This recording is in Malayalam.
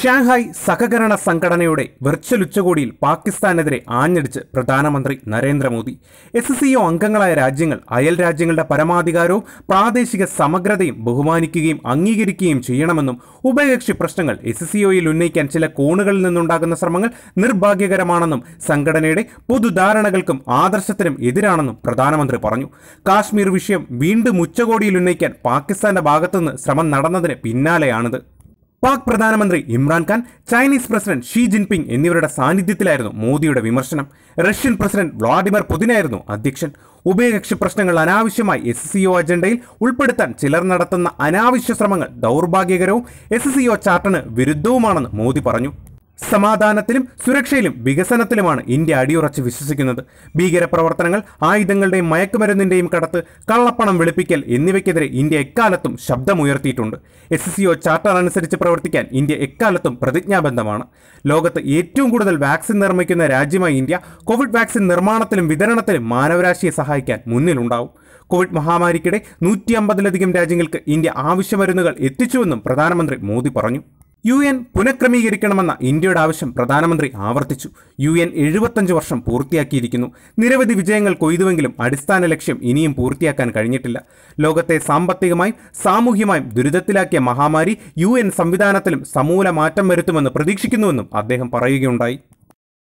ഷാങ്ഹായ് സഹകരണ സംഘടനയുടെ വെർച്വൽ ഉച്ചകോടിയിൽ പാകിസ്ഥാനെതിരെ ആഞ്ഞടിച്ച് പ്രധാനമന്ത്രി നരേന്ദ്രമോദി എസ് സി ഒ അംഗങ്ങളായ രാജ്യങ്ങൾ അയൽ രാജ്യങ്ങളുടെ പരമാധികാരവും പ്രാദേശിക സമഗ്രതയും ബഹുമാനിക്കുകയും അംഗീകരിക്കുകയും ചെയ്യണമെന്നും ഉഭയകക്ഷി പ്രശ്നങ്ങൾ എസ് സി ഒയിൽ ഉന്നയിക്കാൻ ചില കോണുകളിൽ നിന്നുണ്ടാകുന്ന ശ്രമങ്ങൾ നിർഭാഗ്യകരമാണെന്നും സംഘടനയുടെ പൊതുധാരണകൾക്കും ആദർശത്തിനും എതിരാണെന്നും പ്രധാനമന്ത്രി പറഞ്ഞു കാശ്മീർ വിഷയം വീണ്ടും ഉച്ചകോടിയിൽ ഉന്നയിക്കാൻ പാകിസ്ഥാന്റെ ഭാഗത്തുനിന്ന് ശ്രമം നടന്നതിന് പിന്നാലെയാണിത് പാക് പ്രധാനമന്ത്രി Imran Khan Chinese president Xi Jinping എന്നിവരുടെ സാന്നിധ്യത്തിലായിരുന്നു മോദിയുടെ വിമർശനം റഷ്യൻ പ്രസിഡന്റ് വ്ളാഡിമിർ പുതിനായിരുന്നു അധ്യക്ഷൻ ഉഭയകക്ഷി പ്രശ്നങ്ങൾ അനാവശ്യമായി എസ് സി ഒ അജണ്ടയിൽ ഉൾപ്പെടുത്താൻ ചിലർ നടത്തുന്ന അനാവശ്യ ശ്രമങ്ങൾ ദൗർഭാഗ്യകരവും എസ് സി ഒ ചാർട്ടന് വിരുദ്ധവുമാണെന്ന് മോദി പറഞ്ഞു സമാധാനത്തിലും സുരക്ഷയിലും വികസനത്തിലുമാണ് ഇന്ത്യ അടിയുറച്ച് വിശ്വസിക്കുന്നത് ഭീകരപ്രവർത്തനങ്ങൾ ആയുധങ്ങളുടെയും മയക്കുമരുന്നിൻ്റെയും കടത്ത് കള്ളപ്പണം വെളുപ്പിക്കൽ എന്നിവയ്ക്കെതിരെ ഇന്ത്യ എക്കാലത്തും ശബ്ദമുയർത്തിയിട്ടുണ്ട് എസ് സി ഒ ചാർട്ടർ അനുസരിച്ച് പ്രവർത്തിക്കാൻ ഇന്ത്യ എക്കാലത്തും പ്രതിജ്ഞാബദ്ധമാണ് ലോകത്ത് ഏറ്റവും കൂടുതൽ വാക്സിൻ നിർമ്മിക്കുന്ന രാജ്യമായ ഇന്ത്യ കോവിഡ് വാക്സിൻ നിർമ്മാണത്തിലും വിതരണത്തിലും മാനവരാശിയെ സഹായിക്കാൻ മുന്നിലുണ്ടാവും കോവിഡ് മഹാമാരിക്കിടെ നൂറ്റി അമ്പതിലധികം രാജ്യങ്ങൾക്ക് ഇന്ത്യ ആവശ്യമരുന്നുകൾ എത്തിച്ചുവെന്നും പ്രധാനമന്ത്രി മോദി പറഞ്ഞു യു എൻ പുനഃക്രമീകരിക്കണമെന്ന ഇന്ത്യയുടെ ആവശ്യം പ്രധാനമന്ത്രി ആവർത്തിച്ചു യു എൻ എഴുപത്തഞ്ച് വർഷം പൂർത്തിയാക്കിയിരിക്കുന്നു നിരവധി വിജയങ്ങൾ കൊയ്തുവെങ്കിലും അടിസ്ഥാന ലക്ഷ്യം ഇനിയും പൂർത്തിയാക്കാൻ കഴിഞ്ഞിട്ടില്ല ലോകത്തെ സാമ്പത്തികമായും സാമൂഹ്യമായും ദുരിതത്തിലാക്കിയ മഹാമാരി യു എൻ സംവിധാനത്തിലും സമൂല മാറ്റം വരുത്തുമെന്ന് പ്രതീക്ഷിക്കുന്നുവെന്നും അദ്ദേഹം പറയുകയുണ്ടായി